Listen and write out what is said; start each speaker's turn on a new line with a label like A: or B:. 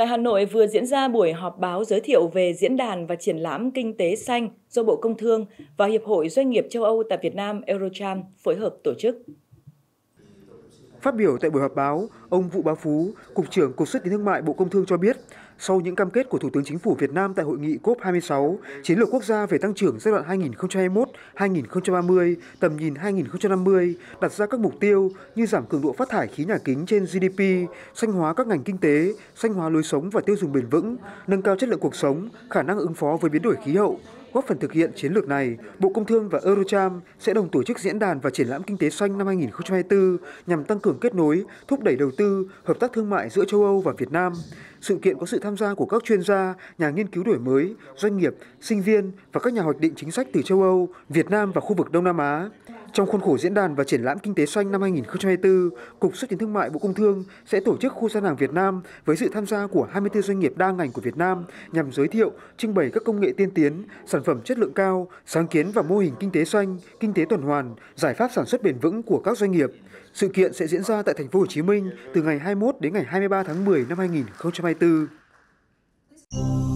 A: Tại Hà Nội vừa diễn ra buổi họp báo giới thiệu về diễn đàn và triển lãm kinh tế xanh do Bộ Công Thương và Hiệp hội Doanh nghiệp châu Âu tại Việt Nam Eurocharm phối hợp tổ chức.
B: Phát biểu tại buổi họp báo, ông Vũ Bá Phú, Cục trưởng Cục xuất tiến thương mại Bộ Công Thương cho biết, sau những cam kết của Thủ tướng Chính phủ Việt Nam tại hội nghị COP26, chiến lược quốc gia về tăng trưởng giai đoạn 2021-2030, tầm nhìn 2050 đặt ra các mục tiêu như giảm cường độ phát thải khí nhà kính trên GDP, xanh hóa các ngành kinh tế, xanh hóa lối sống và tiêu dùng bền vững, nâng cao chất lượng cuộc sống, khả năng ứng phó với biến đổi khí hậu, Góp phần thực hiện chiến lược này, Bộ Công Thương và Eurocharm sẽ đồng tổ chức diễn đàn và triển lãm kinh tế xanh năm 2024 nhằm tăng cường kết nối, thúc đẩy đầu tư, hợp tác thương mại giữa châu Âu và Việt Nam. Sự kiện có sự tham gia của các chuyên gia, nhà nghiên cứu đổi mới, doanh nghiệp, sinh viên và các nhà hoạch định chính sách từ châu Âu, Việt Nam và khu vực Đông Nam Á. Trong khuôn khổ diễn đàn và triển lãm kinh tế xanh năm 2024, Cục Xúc tiến Thương mại Bộ Công Thương sẽ tổ chức khu gian hàng Việt Nam với sự tham gia của 24 doanh nghiệp đa ngành của Việt Nam nhằm giới thiệu, trưng bày các công nghệ tiên tiến, sản phẩm chất lượng cao, sáng kiến và mô hình kinh tế xanh, kinh tế tuần hoàn, giải pháp sản xuất bền vững của các doanh nghiệp. Sự kiện sẽ diễn ra tại thành phố Hồ Chí Minh từ ngày 21 đến ngày 23 tháng 10 năm 2024.